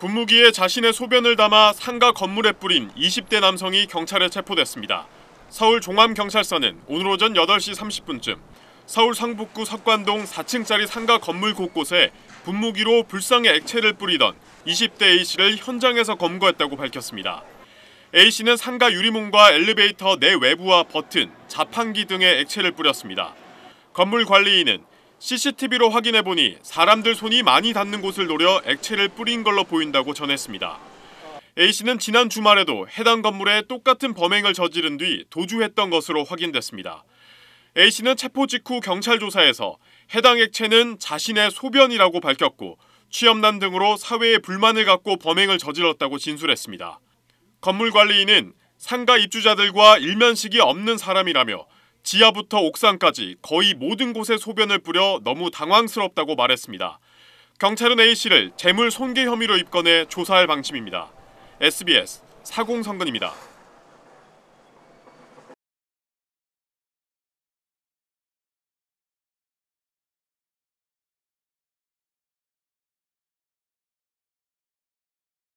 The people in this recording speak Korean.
분무기에 자신의 소변을 담아 상가 건물에 뿌린 20대 남성이 경찰에 체포됐습니다. 서울 종암경찰서는 오늘 오전 8시 30분쯤 서울 상북구 석관동 4층짜리 상가 건물 곳곳에 분무기로 불상의 액체를 뿌리던 20대 A씨를 현장에서 검거했다고 밝혔습니다. A씨는 상가 유리문과 엘리베이터 내 외부와 버튼, 자판기 등의 액체를 뿌렸습니다. 건물 관리인은 CCTV로 확인해 보니 사람들 손이 많이 닿는 곳을 노려 액체를 뿌린 걸로 보인다고 전했습니다. A씨는 지난 주말에도 해당 건물에 똑같은 범행을 저지른 뒤 도주했던 것으로 확인됐습니다. A씨는 체포 직후 경찰 조사에서 해당 액체는 자신의 소변이라고 밝혔고 취업난 등으로 사회에 불만을 갖고 범행을 저질렀다고 진술했습니다. 건물 관리인은 상가 입주자들과 일면식이 없는 사람이라며 지하부터 옥상까지 거의 모든 곳에 소변을 뿌려 너무 당황스럽다고 말했습니다. 경찰은 A씨를 재물 손괴 혐의로 입건해 조사할 방침입니다. SBS 사공선근입니다.